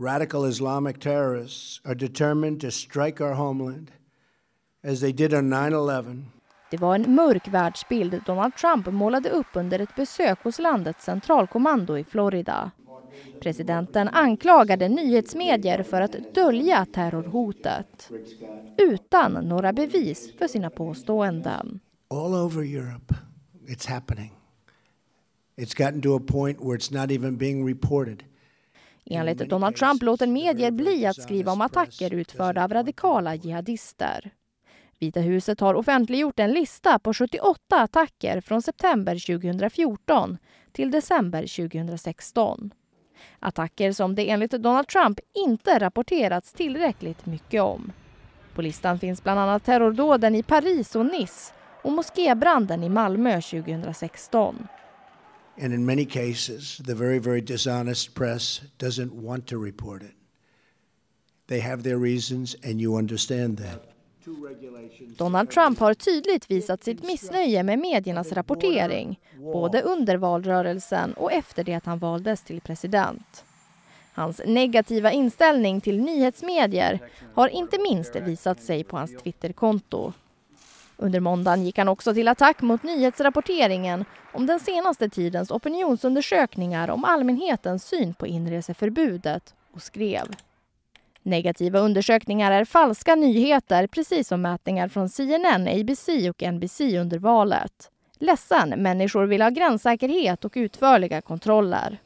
Radical Islamic terrorists are determined to strike our homeland as they did on 9/11. Det var en mörk världsbild Donald Trump målade upp under ett besök hos landets centralkommando i Florida. Presidenten anklagade nyhetsmedier för att dölja terrorhotet utan några bevis för sina påståenden. All over Europe it's happening. It's gotten to a point where it's not even being reported. Enligt mm. Donald Trump låter medier bli att skriva om attacker utförda av radikala jihadister. Vita huset har offentliggjort en lista på 78 attacker från september 2014 till december 2016. Attacker som det enligt Donald Trump inte rapporterats tillräckligt mycket om. På listan finns bland annat terrordåden i Paris och Nice och moskébranden i Malmö 2016. And in many cases, the very, very dishonest press doesn't want to report it. They have their reasons, and you understand that. Donald Trump har tydligt visat sitt missnöje med mediernas rapportering både under valrörelsen och efter det att han valdes till president. Hans negativa inställning till nyhetsmedier har inte minst visat sig på hans Twitterkonto. Under måndagen gick han också till attack mot nyhetsrapporteringen om den senaste tidens opinionsundersökningar om allmänhetens syn på inreseförbudet och skrev Negativa undersökningar är falska nyheter precis som mätningar från CNN, ABC och NBC under valet. Ledsen, människor vill ha gränssäkerhet och utförliga kontroller.